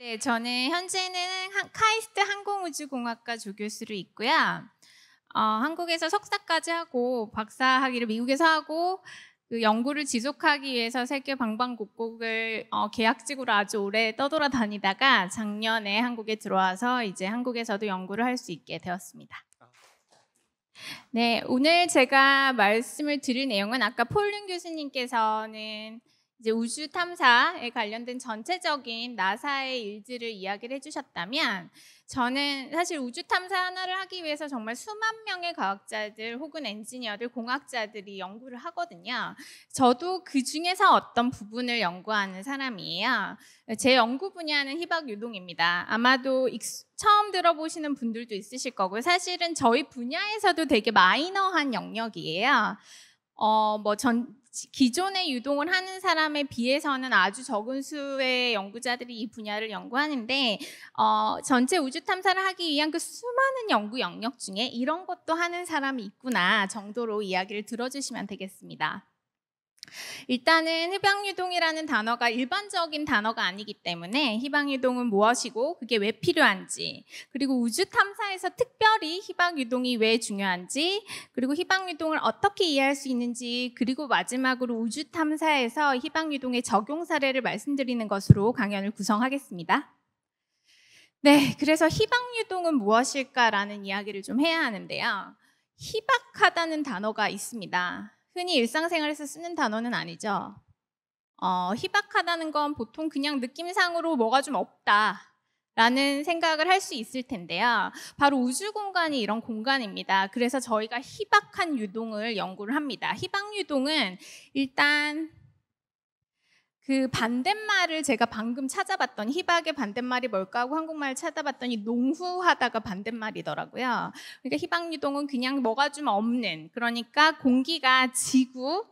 네, 저는 현재는 카이스트 항공우주공학과 조교수로 있고요. 어, 한국에서 석사까지 하고 박사 학위를 미국에서 하고 그 연구를 지속하기 위해서 세계 방방곡곡을 어, 계약직으로 아주 오래 떠돌아다니다가 작년에 한국에 들어와서 이제 한국에서도 연구를 할 수 있게 되었습니다. 네, 오늘 제가 말씀을 드릴 내용은 아까 폴린 교수님께서는 이제 우주 탐사에 관련된 전체적인 나사의 일지를 이야기를 해주셨다면 저는 사실 우주 탐사 하나를 하기 위해서 정말 수만 명의 과학자들 혹은 엔지니어들, 공학자들이 연구를 하거든요. 저도 그 중에서 어떤 부분을 연구하는 사람이에요. 제 연구 분야는 희박 유동입니다. 아마도 익수, 처음 들어보시는 분들도 있으실 거고요. 사실은 저희 분야에서도 되게 마이너한 영역이에요. 어, 뭐 전, 기존의 유동을 하는 사람에 비해서는 아주 적은 수의 연구자들이 이 분야를 연구하는데 어, 전체 우주 탐사를 하기 위한 그 수많은 연구 영역 중에 이런 것도 하는 사람이 있구나 정도로 이야기를 들어주시면 되겠습니다. 일단은 희방유동이라는 단어가 일반적인 단어가 아니기 때문에 희방유동은 무엇이고 그게 왜 필요한지 그리고 우주 탐사에서 특별히 희방유동이왜 중요한지 그리고 희방유동을 어떻게 이해할 수 있는지 그리고 마지막으로 우주 탐사에서 희방유동의 적용 사례를 말씀드리는 것으로 강연을 구성하겠습니다. 네, 그래서 희방유동은 무엇일까라는 이야기를 좀 해야 하는데요. 희박하다는 단어가 있습니다. 흔히 일상생활에서 쓰는 단어는 아니죠. 어, 희박하다는 건 보통 그냥 느낌상으로 뭐가 좀 없다. 라는 생각을 할 수 있을 텐데요. 바로 우주 공간이 이런 공간입니다. 그래서 저희가 희박한 유동을 연구를 합니다. 희박 유동은 일단 그 반대말을 제가 방금 찾아봤던 희박의 반대말이 뭘까 하고 한국말 찾아봤더니 농후하다가 반대말이더라고요. 그러니까 희박유동은 그냥 뭐가 좀 없는 그러니까 공기가 지구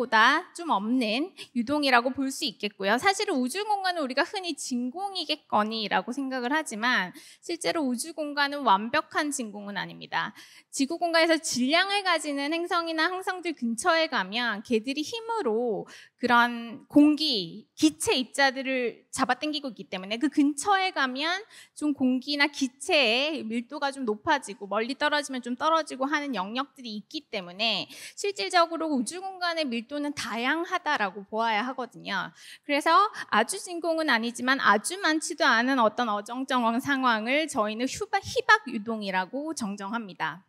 표면보다 좀 없는 유동이라고 볼 수 있겠고요. 사실은 우주 공간은 우리가 흔히 진공이겠거니라고 생각을 하지만 실제로 우주 공간은 완벽한 진공은 아닙니다. 지구 공간에서 질량을 가지는 행성이나 항성들 근처에 가면 개들이 힘으로 그런 공기, 기체 입자들을 잡아당기고 있기 때문에 그 근처에 가면 좀 공기나 기체의 밀도가 좀 높아지고 멀리 떨어지면 좀 떨어지고 하는 영역들이 있기 때문에 실질적으로 우주 공간의 밀도는 다양하다라고 보아야 하거든요. 그래서 아주 진공은 아니지만 아주 많지도 않은 어떤 어정쩡한 상황을 저희는 휴바, 희박 유동이라고 정정합니다.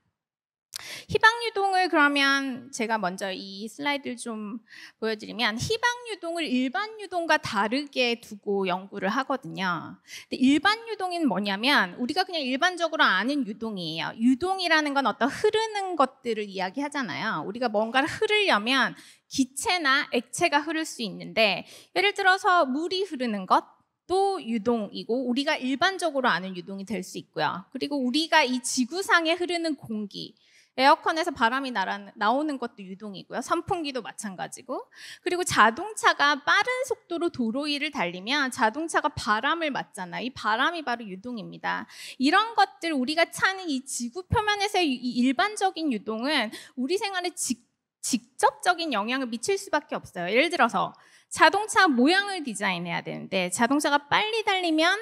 희방유동을 그러면 제가 먼저 이 슬라이드를 좀 보여드리면 희방유동을 일반유동과 다르게 두고 연구를 하거든요. 근데 일반유동인 뭐냐면 우리가 그냥 일반적으로 아는 유동이에요. 유동이라는 건 어떤 흐르는 것들을 이야기하잖아요. 우리가 뭔가를 흐르려면 기체나 액체가 흐를 수 있는데 예를 들어서 물이 흐르는 것, 또 유동이고 우리가 일반적으로 아는 유동이 될 수 있고요. 그리고 우리가 이 지구상에 흐르는 공기, 에어컨에서 바람이 날아, 나오는 것도 유동이고요. 선풍기도 마찬가지고. 그리고 자동차가 빠른 속도로 도로 위를 달리면 자동차가 바람을 맞잖아요. 이 바람이 바로 유동입니다. 이런 것들 우리가 차는 이 지구 표면에서의 일반적인 유동은 우리 생활에 직, 직접적인 영향을 미칠 수밖에 없어요. 예를 들어서 자동차 모양을 디자인해야 되는데 자동차가 빨리 달리면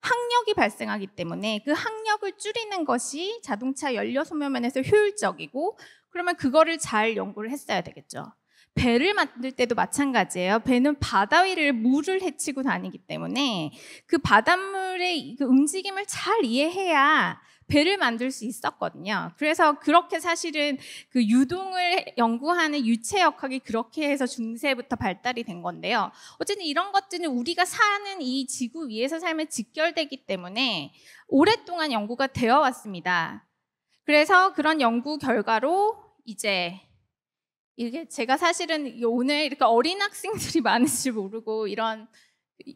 학력이 발생하기 때문에 그학력을 줄이는 것이 자동차 연료 소모면에서 효율적이고 그러면 그거를 잘 연구를 했어야 되겠죠. 배를 만들 때도 마찬가지예요. 배는 바다 위를 물을 헤치고 다니기 때문에 그 바닷물의 그 움직임을 잘 이해해야 배를 만들 수 있었거든요. 그래서 그렇게 사실은 그 유동을 연구하는 유체역학이 그렇게 해서 중세부터 발달이 된 건데요. 어쨌든 이런 것들은 우리가 사는 이 지구 위에서 삶에 직결되기 때문에 오랫동안 연구가 되어 왔습니다. 그래서 그런 연구 결과로 이제 이게 제가 사실은 오늘 이렇게 어린 학생들이 많은지 모르고 이런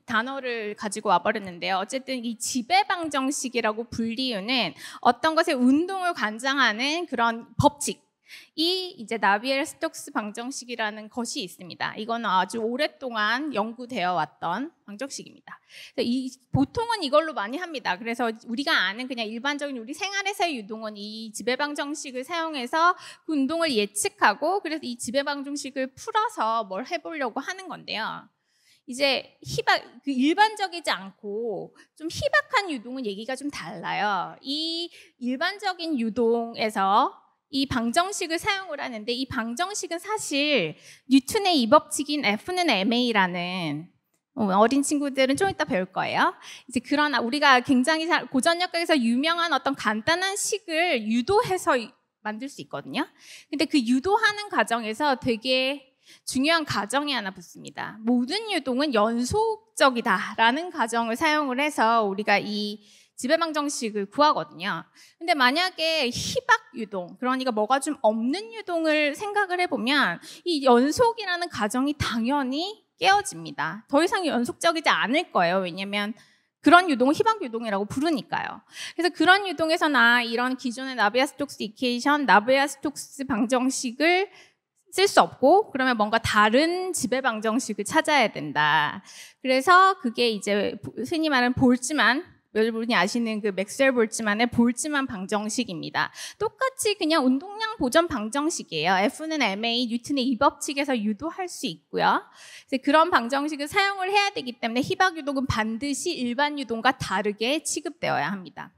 단어를 가지고 와버렸는데요. 어쨌든 이 지배방 정식이라고 불리우는 어떤 것의 운동을 관장하는 그런 법칙. 이 이제 나비엘 스톡스 방정식이라는 것이 있습니다. 이건 아주 오랫동안 연구되어 왔던 방정식입니다. 이, 보통은 이걸로 많이 합니다. 그래서 우리가 아는 그냥 일반적인 우리 생활에서의 유동은 이 지배방정식을 사용해서 그 운동을 예측하고 그래서 이 지배방정식을 풀어서 뭘 해보려고 하는 건데요. 이제 희박 그 일반적이지 않고 좀 희박한 유동은 얘기가 좀 달라요. 이 일반적인 유동에서 이 방정식을 사용을 하는데 이 방정식은 사실 뉴튼의이 법칙인 F는 ma라는 어, 어린 친구들은 좀 이따 배울 거예요. 이제 그러나 우리가 굉장히 고전역학에서 유명한 어떤 간단한 식을 유도해서 만들 수 있거든요. 근데 그 유도하는 과정에서 되게 중요한 가정이 하나 붙습니다. 모든 유동은 연속적이다라는 가정을 사용을 해서 우리가 이지배방 정식을 구하거든요. 근데 만약에 희박 유동, 그러니까 뭐가 좀 없는 유동을 생각을 해보면 이 연속이라는 가정이 당연히 깨어집니다. 더 이상 연속적이지 않을 거예요. 왜냐면 그런 유동을 희박 유동이라고 부르니까요. 그래서 그런 유동에서나 이런 기존의 나비아스톡스 이케이션, 나비아스톡스 방정식을 쓸수 없고 그러면 뭔가 다른 지배 방정식을 찾아야 된다. 그래서 그게 이제 흔히 말하는 볼지만 여러분이 아시는 그 맥스웰 볼츠만의 볼츠만 방정식입니다. 똑같이 그냥 운동량 보전 방정식이에요. F는 ma, 뉴튼의 이법칙에서 유도할 수 있고요. 이제 그런 방정식을 사용을 해야 되기 때문에 희박 유동은 반드시 일반 유동과 다르게 취급되어야 합니다.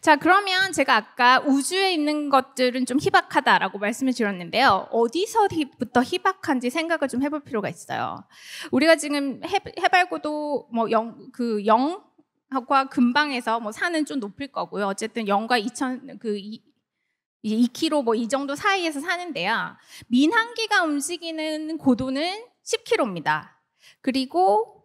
자, 그러면 제가 아까 우주에 있는 것들은 좀 희박하다라고 말씀을 드렸는데요. 어디서부터 희박한지 생각을 좀 해볼 필요가 있어요. 우리가 지금 해, 해발고도 뭐 영, 그 영? 과 근방에서 뭐 산은 좀 높을 거고요. 어쨌든 영과 2천 그 2km 뭐이 정도 사이에서 사는데요. 민항기가 움직이는 고도는 10km입니다. 그리고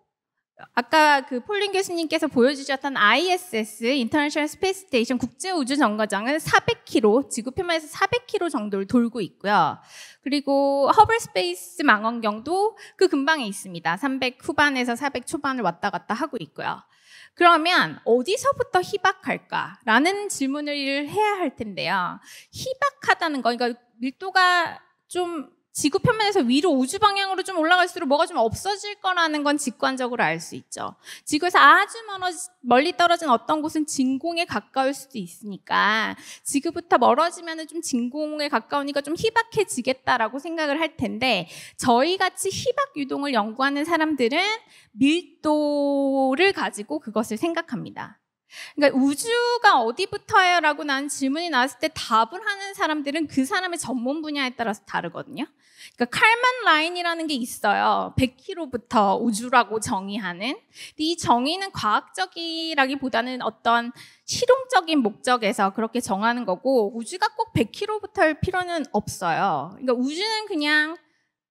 아까 그 폴린 교수님께서 보여주셨던 ISS 인터내셔널 스페이스 스테이션 국제 우주 정거장은 400km 지구 표면에서 400km 정도를 돌고 있고요. 그리고 허블 스페이스 망원경도 그 근방에 있습니다. 300 후반에서 400 초반을 왔다 갔다 하고 있고요. 그러면 어디서부터 희박할까라는 질문을 해야 할 텐데요. 희박하다는 거, 그러니까 밀도가 좀 지구 표면에서 위로 우주 방향으로 좀 올라갈수록 뭐가 좀 없어질 거라는 건 직관적으로 알 수 있죠. 지구에서 아주 멀리 떨어진 어떤 곳은 진공에 가까울 수도 있으니까 지구부터 멀어지면 좀 진공에 가까우니까 좀 희박해지겠다라고 생각을 할 텐데 저희 같이 희박 유동을 연구하는 사람들은 밀도를 가지고 그것을 생각합니다. 그러니까 우주가 어디부터예요라고 난 질문이 나왔을 때 답을 하는 사람들은 그 사람의 전문 분야에 따라서 다르거든요. 그러니까 칼만 라인이라는 게 있어요. 100km부터 우주라고 정의하는. 이 정의는 과학적이라기보다는 어떤 실용적인 목적에서 그렇게 정하는 거고 우주가 꼭 100km부터일 필요는 없어요. 그러니까 우주는 그냥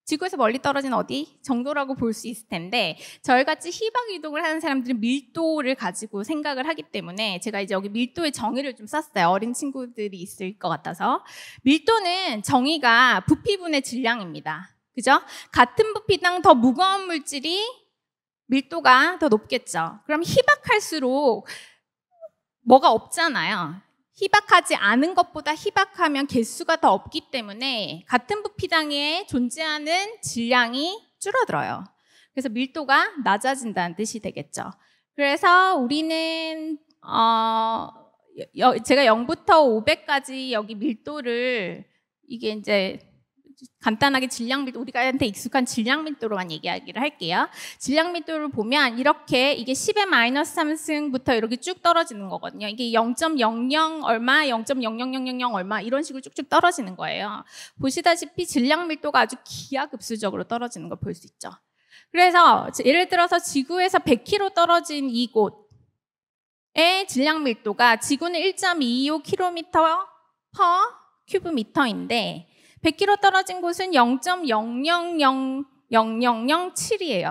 지구에서 멀리 떨어진 어디 정도라고 볼 수 있을 텐데 저희같이 희박 이동을 하는 사람들은 밀도를 가지고 생각을 하기 때문에 제가 이제 여기 밀도의 정의를 좀 썼어요. 어린 친구들이 있을 것 같아서 밀도는 정의가 부피분의 질량입니다. 그죠? 같은 부피당 더 무거운 물질이 밀도가 더 높겠죠. 그럼 희박할수록 뭐가 없잖아요. 희박하지 않은 것보다 희박하면 개수가 더 없기 때문에 같은 부피당에 존재하는 질량이 줄어들어요. 그래서 밀도가 낮아진다는 뜻이 되겠죠. 그래서 우리는 어 제가 0부터 500까지 여기 밀도를 이게 이제 간단하게 질량 밀도 우리가한테 익숙한 질량 밀도로만 얘기하기를 할게요. 질량 밀도를 보면 이렇게 이게 10의 마이너스 3승부터 이렇게 쭉 떨어지는 거거든요. 이게 0.00 얼마, 0.00000 얼마 이런 식으로 쭉쭉 떨어지는 거예요. 보시다시피 질량 밀도가 아주 기하급수적으로 떨어지는 걸 볼 수 있죠. 그래서 예를 들어서 지구에서 100km 떨어진 이곳의 질량 밀도가 지구는 1.25km 퍼 큐브미터인데 100km 떨어진 곳은 0.000007이에요.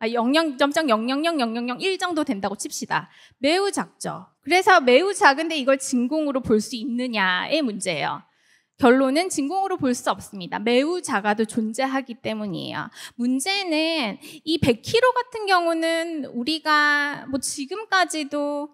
아, 0.0000001 정도 된다고 칩시다. 매우 작죠. 그래서 매우 작은데 이걸 진공으로 볼 수 있느냐의 문제예요. 결론은 진공으로 볼 수 없습니다. 매우 작아도 존재하기 때문이에요. 문제는 이 100km 같은 경우는 우리가 뭐 지금까지도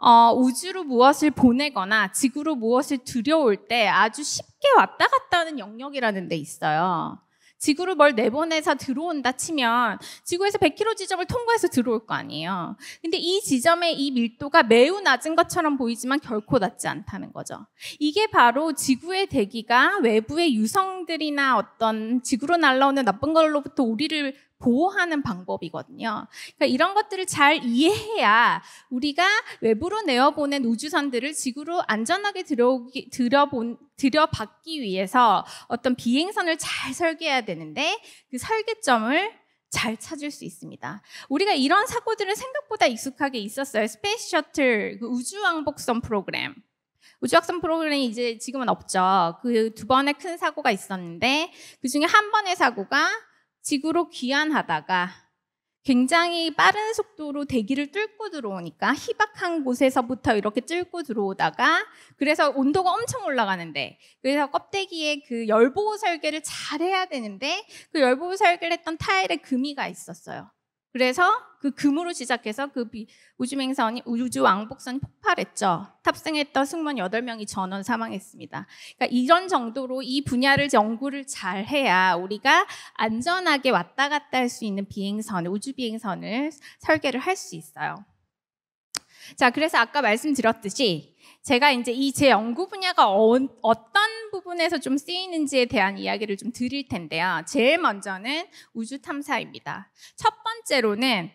어, 우주로 무엇을 보내거나 지구로 무엇을 들여올 때 아주 쉽게 왔다 갔다 하는 영역이라는 데 있어요. 지구로 뭘 내보내서 들어온다 치면 지구에서 100km 지점을 통과해서 들어올 거 아니에요. 근데 이 지점의 이 밀도가 매우 낮은 것처럼 보이지만 결코 낮지 않다는 거죠. 이게 바로 지구의 대기가 외부의 유성들이나 어떤 지구로 날아오는 나쁜 걸로부터 우리를 보호하는 방법이거든요. 그러니까 이런 것들을 잘 이해해야 우리가 외부로 내어보낸 우주선들을 지구로 안전하게 들어오기, 들여본, 들여받기 위해서 어떤 비행선을 잘 설계해야 되는데 그 설계점을 잘 찾을 수 있습니다. 우리가 이런 사고들은 생각보다 익숙하게 있었어요. 스페이스 셔틀, 그 우주왕복선 프로그램. 우주학선 프로그램이 이제 지금은 없죠. 그 두 번의 큰 사고가 있었는데 그 중에 한 번의 사고가 지구로 귀환하다가 굉장히 빠른 속도로 대기를 뚫고 들어오니까 희박한 곳에서부터 이렇게 뚫고 들어오다가 그래서 온도가 엄청 올라가는데 그래서 껍데기에 그 열보호 설계를 잘 해야 되는데 그 열보호 설계를 했던 타일에 금이가 있었어요. 그래서 그 금으로 시작해서 그 우주맹선이 우주 왕복선이 폭발했죠. 탑승했던 승무원 8명이 전원 사망했습니다. 그러니까 이런 정도로 이 분야를 연구를 잘 해야 우리가 안전하게 왔다 갔다 할 수 있는 비행선, 우주 비행선을 설계를 할 수 있어요. 자, 그래서 아까 말씀드렸듯이 제가 이제 이 제 연구 분야가 어, 떤 부분에서 좀 쓰이는지에 대한 이야기를 좀 드릴 텐데요. 제일 먼저는 우주 탐사입니다. 첫 번째로는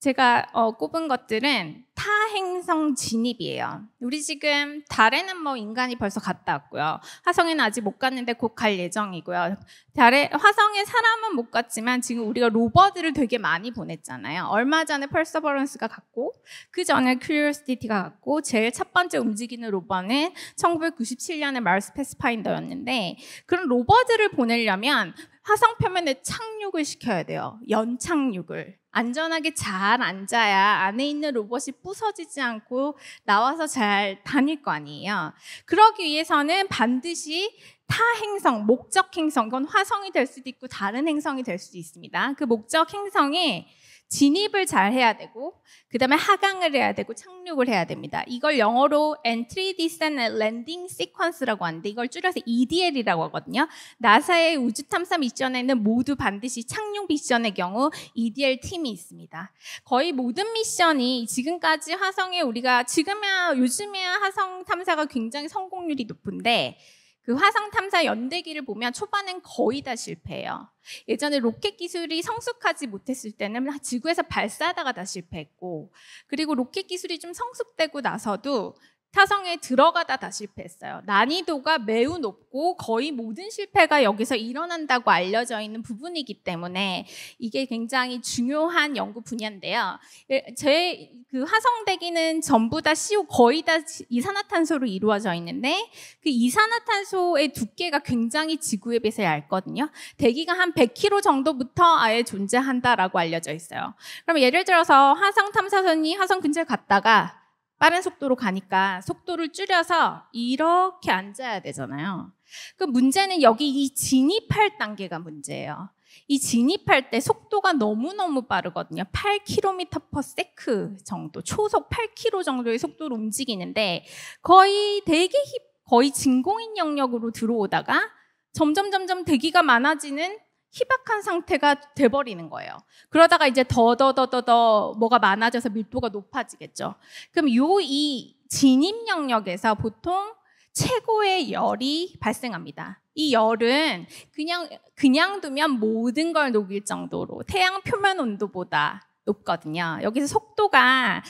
제가 어, 꼽은 것들은 타행성 진입이에요. 우리 지금 달에는 뭐 인간이 벌써 갔다 왔고요. 화성에는 아직 못 갔는데 곧 갈 예정이고요. 달에 화성에 사람은 못 갔지만 지금 우리가 로버들을 되게 많이 보냈잖아요. 얼마 전에 펄서버런스가 갔고 그 전에 큐리오시티가 갔고 제일 첫 번째 움직이는 로버는 1997년에 마르스 패스파인더였는데 그런 로버들을 보내려면 화성 표면에 착륙을 시켜야 돼요. 연착륙을. 안전하게 잘 앉아야 안에 있는 로봇이 부서지지 않고 나와서 잘 다닐 거 아니에요. 그러기 위해서는 반드시 타행성, 목적 행성, 그건 화성이 될 수도 있고 다른 행성이 될 수도 있습니다. 그 목적 행성에 진입을 잘 해야 되고 그다음에 하강을 해야 되고 착륙을 해야 됩니다. 이걸 영어로 Entry, Descent, Landing Sequence라고 하는데 이걸 줄여서 EDL이라고 하거든요. 나사의 우주 탐사 미션에는 모두 반드시 착륙 미션의 경우 EDL 팀이 있습니다. 거의 모든 미션이 지금까지 화성에 우리가 지금이야 요즘에야 화성 탐사가 굉장히 성공률이 높은데 그 화성 탐사 연대기를 보면 초반엔 거의 다 실패해요. 예전에 로켓 기술이 성숙하지 못했을 때는 지구에서 발사하다가 다 실패했고, 그리고 로켓 기술이 좀 성숙되고 나서도 타성에 들어가다 다 실패했어요. 난이도가 매우 높고 거의 모든 실패가 여기서 일어난다고 알려져 있는 부분이기 때문에 이게 굉장히 중요한 연구 분야인데요. 예, 제그 화성대기는 전부 다 CO 거의 다 이산화탄소로 이루어져 있는데 그 이산화탄소의 두께가 굉장히 지구에 비해서 얇거든요. 대기가 한 100km 정도부터 아예 존재한다라고 알려져 있어요. 그럼 예를 들어서 화성 탐사선이 화성 근처에 갔다가 빠른 속도로 가니까 속도를 줄여서 이렇게 앉아야 되잖아요. 그 문제는 여기 이 진입할 단계가 문제예요. 이 진입할 때 속도가 너무너무 빠르거든요. 8km per s 정도, 초속 8km 정도의 속도로 움직이는데 거의 되게 힙, 거의 진공인 영역으로 들어오다가 점점 점점 대기가 많아지는 희박한 상태가 돼버리는 거예요. 그러다가 이제 더더더더더 뭐가 많아져서 밀도가 높아지겠죠. 그럼 요 이 진입 영역에서 보통 최고의 열이 발생합니다. 이 열은 그냥 그냥 두면 모든 걸 녹일 정도로 태양 표면 온도보다 높거든요. 여기서 속도가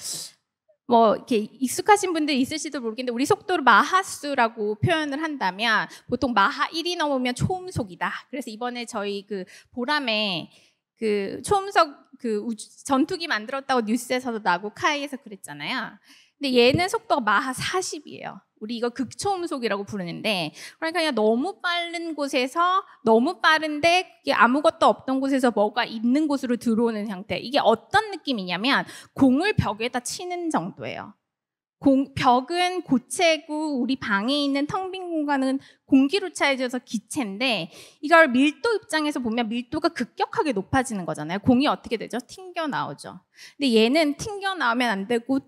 뭐 이렇게 익숙하신 분들 있으지도 모르겠는데 우리 속도를 마하수라고 표현을 한다면 보통 마하 1이 넘으면 초음속이다. 그래서 이번에 저희 그 보람에 그 초음속 그 우주, 전투기 만들었다고 뉴스에서도 나고 카이에서 그랬잖아요. 근데 얘는 속도가 마하 40이에요. 우리 이거 극초음속이라고 부르는데 그러니까 그냥 너무 빠른 곳에서 너무 빠른데 그게 아무것도 없던 곳에서 뭐가 있는 곳으로 들어오는 형태. 이게 어떤 느낌이냐면 공을 벽에다 치는 정도예요. 공, 벽은 고체고 우리 방에 있는 텅 빈 공간은 공기로 차해져서 기체인데 이걸 밀도 입장에서 보면 밀도가 급격하게 높아지는 거잖아요. 공이 어떻게 되죠? 튕겨 나오죠. 근데 얘는 튕겨 나오면 안 되고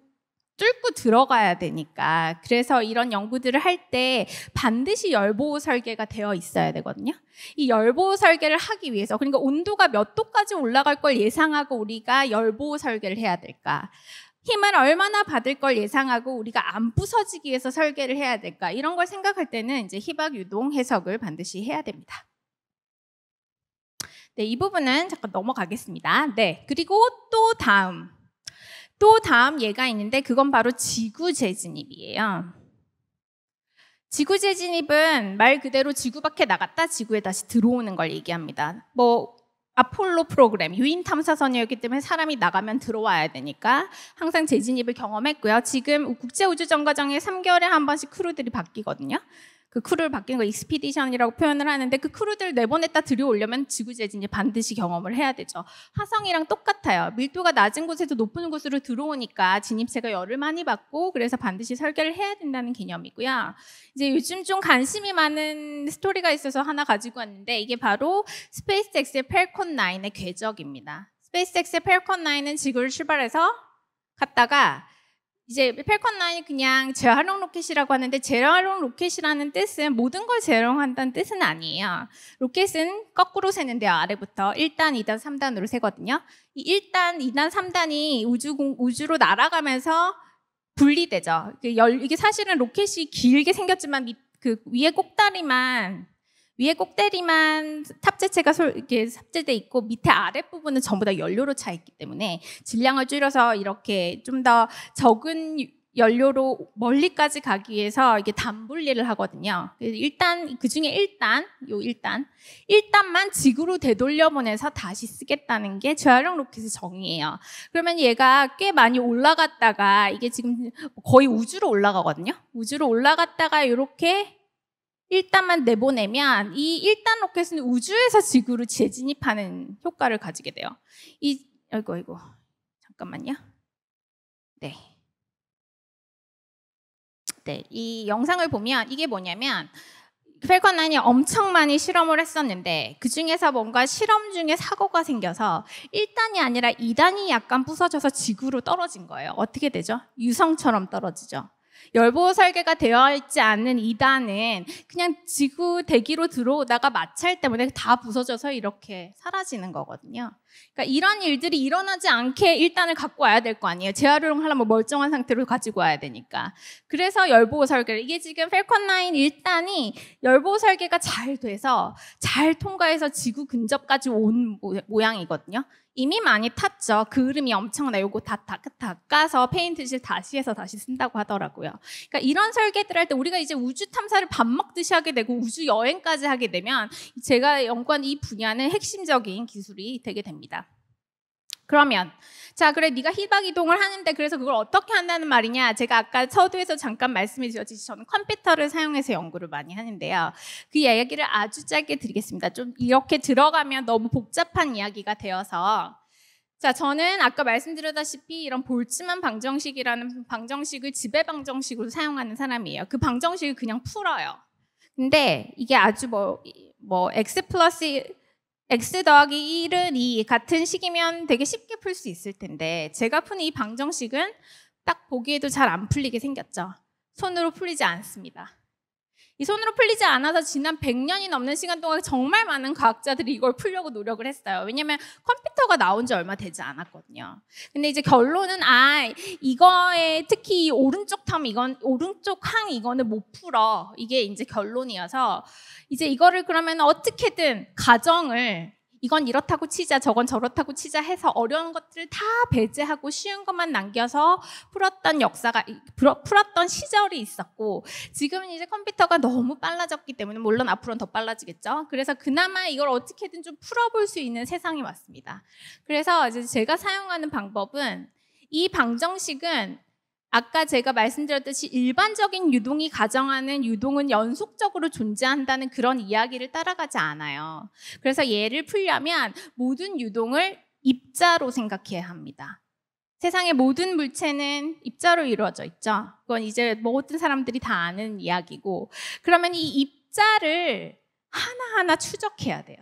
뚫고 들어가야 되니까 그래서 이런 연구들을 할 때 반드시 열보호 설계가 되어 있어야 되거든요. 이 열보호 설계를 하기 위해서 그러니까 온도가 몇 도까지 올라갈 걸 예상하고 우리가 열보호 설계를 해야 될까? 힘을 얼마나 받을 걸 예상하고 우리가 안 부서지기 위해서 설계를 해야 될까? 이런 걸 생각할 때는 이제 희박 유동 해석을 반드시 해야 됩니다. 네, 이 부분은 잠깐 넘어가겠습니다. 네, 그리고 또 다음 또 다음 예가 있는데 그건 바로 지구 재진입이에요. 지구 재진입은 말 그대로 지구 밖에 나갔다 지구에 다시 들어오는 걸 얘기합니다. 뭐 아폴로 프로그램 유인 탐사선이었기 때문에 사람이 나가면 들어와야 되니까 항상 재진입을 경험했고요. 지금 국제 우주정거장에 3개월에 한 번씩 크루들이 바뀌거든요. 그 크루를 바뀌는 거 익스피디션이라고 표현을 하는데 그 크루들 내보냈다 들여오려면 지구 재진이 반드시 경험을 해야 되죠. 화성이랑 똑같아요. 밀도가 낮은 곳에서 높은 곳으로 들어오니까 진입체가 열을 많이 받고 그래서 반드시 설계를 해야 된다는 개념이고요. 이제 요즘 좀 관심이 많은 스토리가 있어서 하나 가지고 왔는데 이게 바로 스페이스X의 펠콘 9의 궤적입니다. 스페이스X의 펠콘 9은 지구를 출발해서 갔다가 이제 펠컨 9이 그냥 재활용 로켓이라고 하는데 재활용 로켓이라는 뜻은 모든 걸 재활용한다는 뜻은 아니에요. 로켓은 거꾸로 세는데요. 아래부터 1단, 2단, 3단으로 세거든요. 이 1단, 2단, 3단이 우주 우주로 날아가면서 분리되죠. 이게 사실은 로켓이 길게 생겼지만 그 위에 꼭다리만 위에 꼭대리만 탑재체가 솔, 이렇게 탑재돼 있고 밑에 아랫 부분은 전부 다 연료로 차 있기 때문에 질량을 줄여서 이렇게 좀 더 적은 연료로 멀리까지 가기 위해서 이게 단분리를 하거든요. 일단 그 중에 일단요일단일단만 지구로 되돌려 보내서 다시 쓰겠다는 게 재활용 로켓의 정의예요. 그러면 얘가 꽤 많이 올라갔다가 이게 지금 거의 우주로 올라가거든요. 우주로 올라갔다가 이렇게 일단만 내보내면 이일단 로켓은 우주에서 지구로 재진입하는 효과를 가지게 돼요. 이 아이고 아이고 잠깐만요. 네. 네, 이 영상을 보면 이게 뭐냐면 펠컨 9이 엄청 많이 실험을 했었는데 그 중에서 뭔가 실험 중에 사고가 생겨서 1단이 아니라 2단이 약간 부서져서 지구로 떨어진 거예요. 어떻게 되죠? 유성처럼 떨어지죠. 열보 설계가 되어 있지 않은 이단은 그냥 지구 대기로 들어오다가 마찰 때문에 다 부서져서 이렇게 사라지는 거거든요. 그러니까 이런 일들이 일어나지 않게 일단을 갖고 와야 될 거 아니에요. 재활용 하려면 멀쩡한 상태로 가지고 와야 되니까. 그래서 열보호 설계를 이게 지금 펠컨 라인 1단이 열보호 설계가 잘 돼서 잘 통과해서 지구 근접까지 온 모양이거든요. 이미 많이 탔죠. 그 흐름이 엄청나. 요거 다, 다 닦아서 페인트실 다시 해서 다시 쓴다고 하더라고요. 그러니까 이런 설계들 할 때 우리가 이제 우주 탐사를 밥 먹듯이 하게 되고 우주 여행까지 하게 되면 제가 연구한 이 분야는 핵심적인 기술이 되게 됩니다. 그러면 자, 그래 네가 희박 이동을 하는데 그래서 그걸 어떻게 한다는 말이냐? 제가 아까 서두에서 잠깐 말씀해 주셨듯이 저는 컴퓨터를 사용해서 연구를 많이 하는데요. 그 이야기를 아주 짧게 드리겠습니다. 좀 이렇게 들어가면 너무 복잡한 이야기가 되어서 자, 저는 아까 말씀드렸다시피 이런 볼츠만 방정식이라는 방정식을 지배 방정식으로 사용하는 사람이에요. 그 방정식을 그냥 풀어요. 근데 이게 아주 뭐, 뭐, x 플러스 x 더하기 1은 2 같은 식이면 되게 쉽게 풀 수 있을 텐데 제가 푼 이 방정식은 딱 보기에도 잘 안 풀리게 생겼죠. 손으로 풀리지 않습니다. 이 손으로 풀리지 않아서 지난 100년이 넘는 시간 동안 정말 많은 과학자들이 이걸 풀려고 노력을 했어요. 왜냐면 컴퓨터가 나온 지 얼마 되지 않았거든요. 근데 이제 결론은 아 이거에 특히 오른쪽 텀 이건 오른쪽 항 이거는 못 풀어 이게 이제 결론이어서 이제 이거를 그러면 어떻게든 가정을 이건 이렇다고 치자, 저건 저렇다고 치자 해서 어려운 것들을 다 배제하고 쉬운 것만 남겨서 풀었던 역사가, 풀었던 시절이 있었고, 지금은 이제 컴퓨터가 너무 빨라졌기 때문에, 물론 앞으로는 더 빨라지겠죠. 그래서 그나마 이걸 어떻게든 좀 풀어볼 수 있는 세상이 왔습니다. 그래서 이제 제가 사용하는 방법은, 이 방정식은 아까 제가 말씀드렸듯이 일반적인 유동이 가정하는 유동은 연속적으로 존재한다는 그런 이야기를 따라가지 않아요. 그래서 예를 풀려면 모든 유동을 입자로 생각해야 합니다. 세상의 모든 물체는 입자로 이루어져 있죠. 그건 이제 모든 뭐 사람들이 다 아는 이야기고. 그러면 이 입자를 하나하나 추적해야 돼요.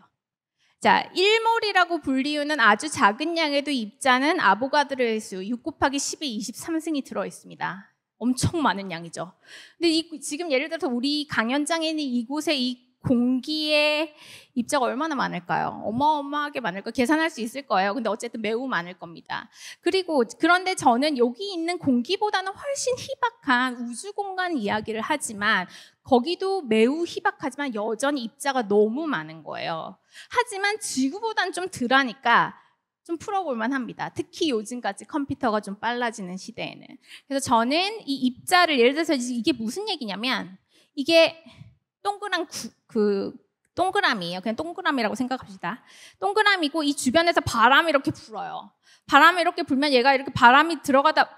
자, 일몰이라고 불리우는 아주 작은 양에도 입자는 아보가드로의 수, 6 곱하기 10의 23승이 들어있습니다. 엄청 많은 양이죠. 근데 이, 지금 예를 들어서 우리 강연장에 있는 이곳에 이 공기에 입자가 얼마나 많을까요? 어마어마하게 많을까 계산할 수 있을 거예요. 근데 어쨌든 매우 많을 겁니다. 그리고 그런데 저는 여기 있는 공기보다는 훨씬 희박한 우주 공간 이야기를 하지만 거기도 매우 희박하지만 여전히 입자가 너무 많은 거예요. 하지만 지구보단 좀 덜하니까 좀 풀어볼만 합니다. 특히 요즘까지 컴퓨터가 좀 빨라지는 시대에는. 그래서 저는 이 입자를 예를 들어서 이게 무슨 얘기냐면 이게 동그란 구, 그 동그라미예요. 그냥 동그라미라고 생각합시다. 동그라미고 이 주변에서 바람이 이렇게 불어요. 바람이 이렇게 불면 얘가 이렇게 바람이 들어가다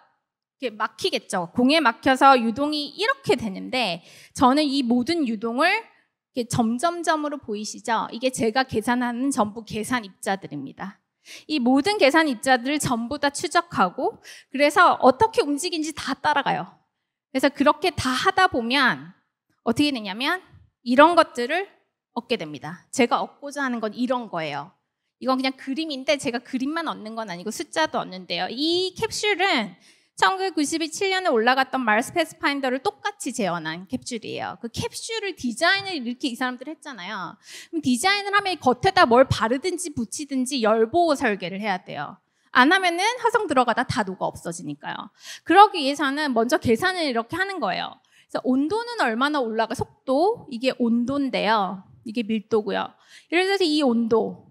이렇게 막히겠죠. 공에 막혀서 유동이 이렇게 되는데 저는 이 모든 유동을 점점점으로 보이시죠? 이게 제가 계산하는 전부 계산 입자들입니다. 이 모든 계산 입자들을 전부 다 추적하고 그래서 어떻게 움직인지 다 따라가요. 그래서 그렇게 다 하다 보면 어떻게 되냐면 이런 것들을 얻게 됩니다. 제가 얻고자 하는 건 이런 거예요. 이건 그냥 그림인데 제가 그림만 얻는 건 아니고 숫자도 얻는데요. 이 캡슐은 1997년에 올라갔던 마르스 패스파인더를 똑같이 재현한 캡슐이에요. 그 캡슐을 디자인을 이렇게 이 사람들 했잖아요. 그럼 디자인을 하면 겉에다 뭘 바르든지 붙이든지 열보호 설계를 해야 돼요. 안 하면은 화성 들어가다 다 녹아 없어지니까요. 그러기 위해서는 먼저 계산을 이렇게 하는 거예요. 그래서 온도는 얼마나 올라가 속도 이게 온도인데요. 이게 밀도고요. 예를 들어서 이 온도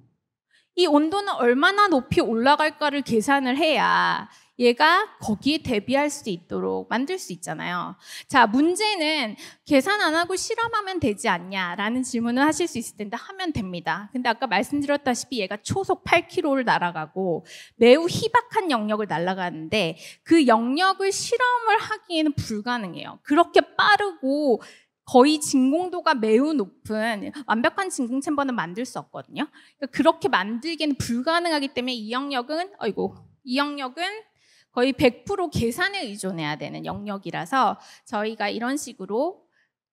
이 온도는 얼마나 높이 올라갈까를 계산을 해야 얘가 거기에 대비할 수 있도록 만들 수 있잖아요. 자, 문제는 계산 안 하고 실험하면 되지 않냐라는 질문을 하실 수 있을 텐데 하면 됩니다. 근데 아까 말씀드렸다시피 얘가 초속 8km를 날아가고 매우 희박한 영역을 날아가는데 그 영역을 실험을 하기에는 불가능해요. 그렇게 빠르고 거의 진공도가 매우 높은 완벽한 진공 챔버는 만들 수 없거든요. 그러니까 그렇게 만들기는 불가능하기 때문에 이 영역은 어이고 이 영역은 거의 100% 계산에 의존해야 되는 영역이라서 저희가 이런 식으로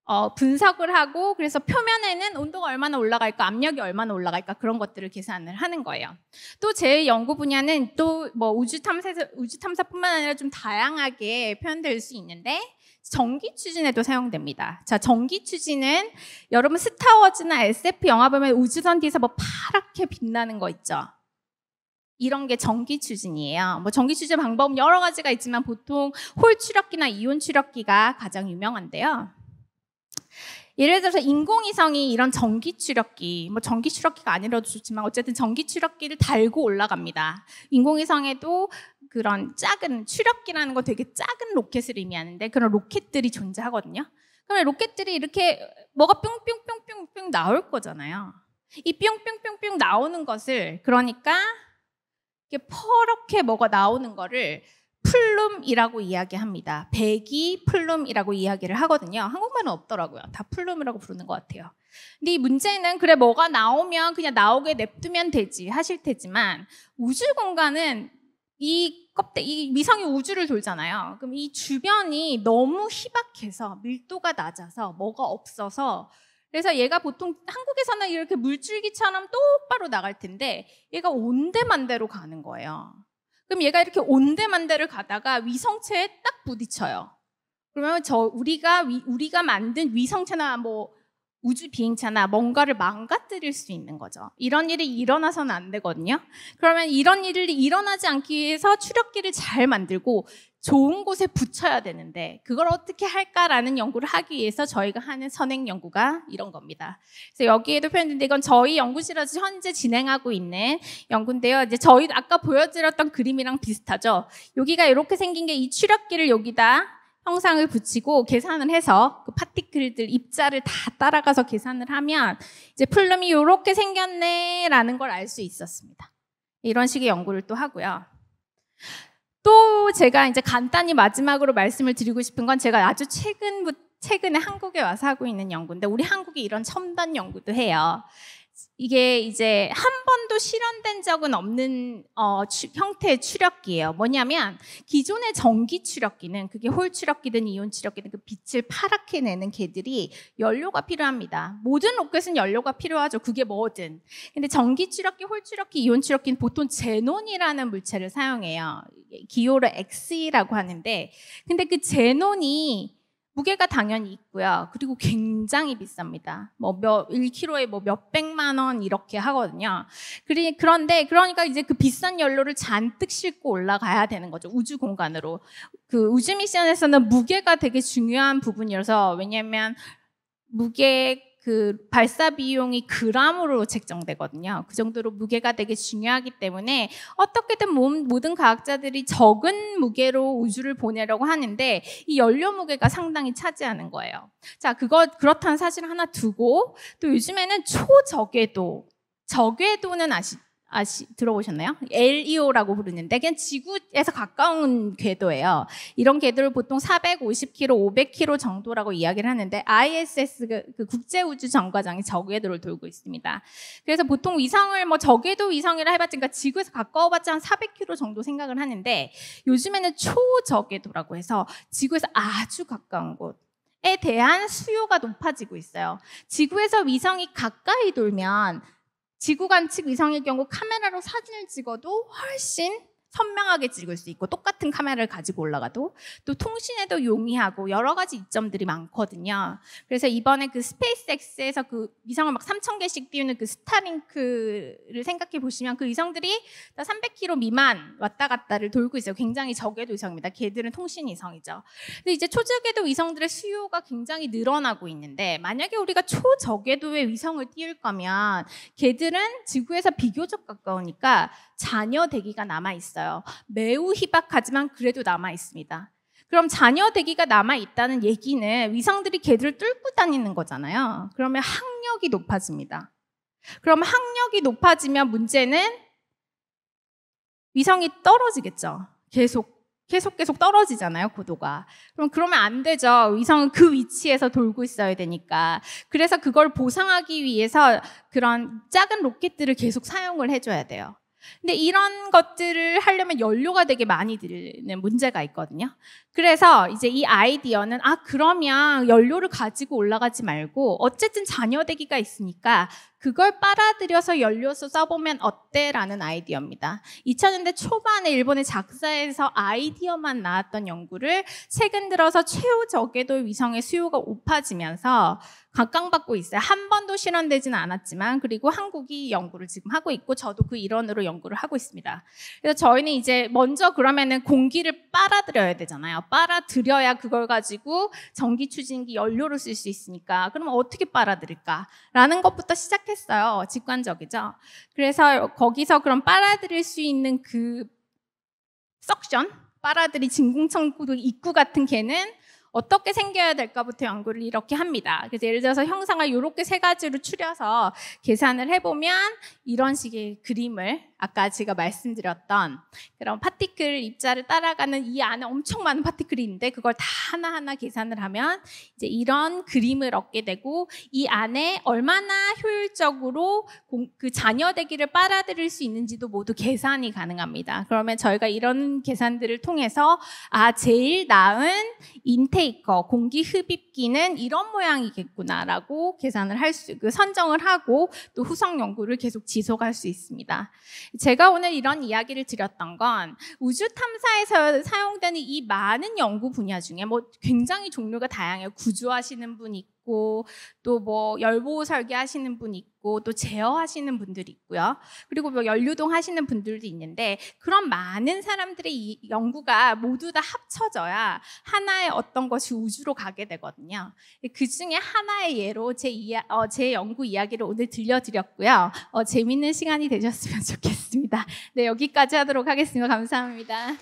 어, 분석을 하고 그래서 표면에는 온도가 얼마나 올라갈까, 압력이 얼마나 올라갈까 그런 것들을 계산을 하는 거예요. 또 제 연구 분야는 또 뭐 우주 탐사 우주 탐사뿐만 아니라 좀 다양하게 표현될 수 있는데 전기 추진에도 사용됩니다. 자, 전기 추진은 여러분 스타워즈나 SF 영화 보면 우주선 뒤에서 뭐 파랗게 빛나는 거 있죠. 이런 게 정기 추진이에요. 뭐 정기 추진 방법 여러 가지가 있지만 보통 홀 추력기나 이온 추력기가 가장 유명한데요. 예를 들어서 인공위성이 이런 전기 추력기, 뭐 전기 추력기가 아니라도 좋지만 어쨌든 전기 추력기를 달고 올라갑니다. 인공위성에도 그런 작은 추력기라는 거 되게 작은 로켓을 의미하는데 그런 로켓들이 존재하거든요. 그러면 로켓들이 이렇게 뭐가 뿅뿅뿅뿅뿅 나올 거잖아요. 이 뿅뿅뿅뿅 나오는 것을 그러니까 이렇게 퍼렇게 뭐가 나오는 거를 플룸이라고 이야기합니다. 백이 플룸이라고 이야기를 하거든요. 한국말은 없더라고요. 다 플룸이라고 부르는 것 같아요. 근데 이 문제는 그래 뭐가 나오면 그냥 나오게 냅두면 되지 하실 테지만 우주 공간은 이 껍데 이 위성이 우주를 돌잖아요. 그럼 이 주변이 너무 희박해서 밀도가 낮아서 뭐가 없어서 그래서 얘가 보통 한국에서는 이렇게 물줄기처럼 똑바로 나갈 텐데 얘가 온데만대로 가는 거예요. 그럼 얘가 이렇게 온데만대를 가다가 위성체에 딱 부딪혀요. 그러면 저 우리가 위, 우리가 만든 위성체나 뭐 우주 비행차나 뭔가를 망가뜨릴 수 있는 거죠. 이런 일이 일어나서는 안 되거든요. 그러면 이런 일이 일어나지 않기 위해서 추력기를 잘 만들고 좋은 곳에 붙여야 되는데 그걸 어떻게 할까라는 연구를 하기 위해서 저희가 하는 선행 연구가 이런 겁니다. 그래서 여기에도 표현된데 이건 저희 연구실에서 현재 진행하고 있는 연구인데요. 이제 저희 아까 보여드렸던 그림이랑 비슷하죠. 여기가 이렇게 생긴 게 이 추력기를 여기다 형상을 붙이고 계산을 해서 그 파티클들 입자를 다 따라가서 계산을 하면 이제 플름이 이렇게 생겼네라는 걸 알 수 있었습니다. 이런 식의 연구를 또 하고요. 또 제가 이제 간단히 마지막으로 말씀을 드리고 싶은 건 제가 아주 최근 최근에 한국에 와서 하고 있는 연구인데 우리 한국이 이런 첨단 연구도 해요. 이게 이제 한 번도 실현된 적은 없는 어, 추, 형태의 추력기예요. 뭐냐면 기존의 전기 추력기는 그게 홀 추력기든 이온 추력기든 그 빛을 파랗게 내는 개들이 연료가 필요합니다. 모든 로켓은 연료가 필요하죠. 그게 뭐든. 근데 전기 추력기, 홀 추력기, 이온 추력기는 보통 제논이라는 물체를 사용해요. 기호를 X라고 하는데 근데 그 제논이 무게가 당연히 있고요. 그리고 굉장히 비쌉니다. 뭐 몇, 1kg에 뭐 몇백만 원 이렇게 하거든요. 그리, 그런데, 그러니까 이제 그 비싼 연료를 잔뜩 싣고 올라가야 되는 거죠. 우주 공간으로. 그 우주 미션에서는 무게가 되게 중요한 부분이어서, 왜냐면 무게, 그 발사 비용이 그람으로 책정되거든요. 그 정도로 무게가 되게 중요하기 때문에 어떻게든 모든 과학자들이 적은 무게로 우주를 보내려고 하는데 이 연료 무게가 상당히 차지하는 거예요. 자, 그거 그렇다는 사실 하나 두고 또 요즘에는 초저궤도 저궤도는 아시 아시 들어보셨나요? LEO라고 부르는데 그냥 지구에서 가까운 궤도예요. 이런 궤도를 보통 450km, 500km 정도라고 이야기를 하는데 ISS 그, 그 국제우주정거장이 저궤도를 돌고 있습니다. 그래서 보통 위성을 뭐 저궤도 위성이라 해봤자 그러니까 지구에서 가까워봤자 한 400km 정도 생각을 하는데 요즘에는 초저궤도라고 해서 지구에서 아주 가까운 곳에 대한 수요가 높아지고 있어요. 지구에서 위성이 가까이 돌면 지구관측 위성의 경우 카메라로 사진을 찍어도 훨씬 선명하게 찍을 수 있고 똑같은 카메라를 가지고 올라가도 또 통신에도 용이하고 여러 가지 이점들이 많거든요. 그래서 이번에 그 스페이스X에서 그 위성을 막 3천 개씩 띄우는 그 스타링크를 생각해 보시면 그 위성들이 300km 미만 왔다 갔다를 돌고 있어요. 굉장히 저궤도 위성입니다. 걔들은 통신 위성이죠. 근데 이제 초저궤도 위성들의 수요가 굉장히 늘어나고 있는데 만약에 우리가 초저궤도의 위성을 띄울 거면 걔들은 지구에서 비교적 가까우니까 잔여 대기가 남아 있어요. 있어요. 매우 희박하지만 그래도 남아 있습니다. 그럼 자녀 대기가 남아 있다는 얘기는 위성들이 개들을 뚫고 다니는 거잖아요. 그러면 학력이 높아집니다. 그럼 학력이 높아지면 문제는 위성이 떨어지겠죠. 계속 계속 계속 떨어지잖아요, 고도가. 그럼 그러면 안 되죠. 위성은 그 위치에서 돌고 있어야 되니까. 그래서 그걸 보상하기 위해서 그런 작은 로켓들을 계속 사용을 해줘야 돼요. 근데 이런 것들을 하려면 연료가 되게 많이 드는 문제가 있거든요. 그래서 이제 이 아이디어는 아 그러면 연료를 가지고 올라가지 말고 어쨌든 잔여 대기가 있으니까 그걸 빨아들여서 연료수 써보면 어때? 라는 아이디어입니다. 2000년대 초반에 일본의 작사에서 아이디어만 나왔던 연구를 최근 들어서 최후 저궤도 위성의 수요가 높아지면서 각광받고 있어요. 한 번도 실현되지는 않았지만 그리고 한국이 연구를 지금 하고 있고 저도 그 일원으로 연구를 하고 있습니다. 그래서 저희는 이제 먼저 그러면은 공기를 빨아들여야 되잖아요. 빨아들여야 그걸 가지고 전기 추진기 연료를 쓸 수 있으니까 그럼 어떻게 빨아들일까라는 것부터 시작해 했어요 직관적이죠. 그래서 거기서 그럼 빨아들일 수 있는 그 석션, 빨아들이 진공청구 입구 같은 개는 어떻게 생겨야 될까부터 연구를 이렇게 합니다. 그래서 예를 들어서 형상을 이렇게 세 가지로 추려서 계산을 해보면 이런 식의 그림을 아까 제가 말씀드렸던 그런 파티클 입자를 따라가는 이 안에 엄청 많은 파티클이 있는데 그걸 다 하나하나 계산을 하면 이제 이런 그림을 얻게 되고 이 안에 얼마나 효율적으로 그 잔여 대기를 빨아들일 수 있는지도 모두 계산이 가능합니다. 그러면 저희가 이런 계산들을 통해서 아 제일 나은 인테 페이커, 공기 흡입기는 이런 모양이겠구나라고 계산을 할 수, 그 선정을 하고 또 후성 연구를 계속 지속할 수 있습니다. 제가 오늘 이런 이야기를 드렸던 건 우주 탐사에서 사용되는 이 많은 연구 분야 중에 뭐 굉장히 종류가 다양해요. 구조하시는 분 있고 또 뭐 열보호 설계하시는 분 있고 있고 또 제어하시는 분들이 있고요. 그리고 뭐 연류동 하시는 분들도 있는데 그런 많은 사람들의 이 연구가 모두 다 합쳐져야 하나의 어떤 것이 우주로 가게 되거든요. 그 중에 하나의 예로 제, 이야, 어, 제 연구 이야기를 오늘 들려드렸고요. 어, 재밌는 시간이 되셨으면 좋겠습니다. 네, 여기까지 하도록 하겠습니다. 감사합니다.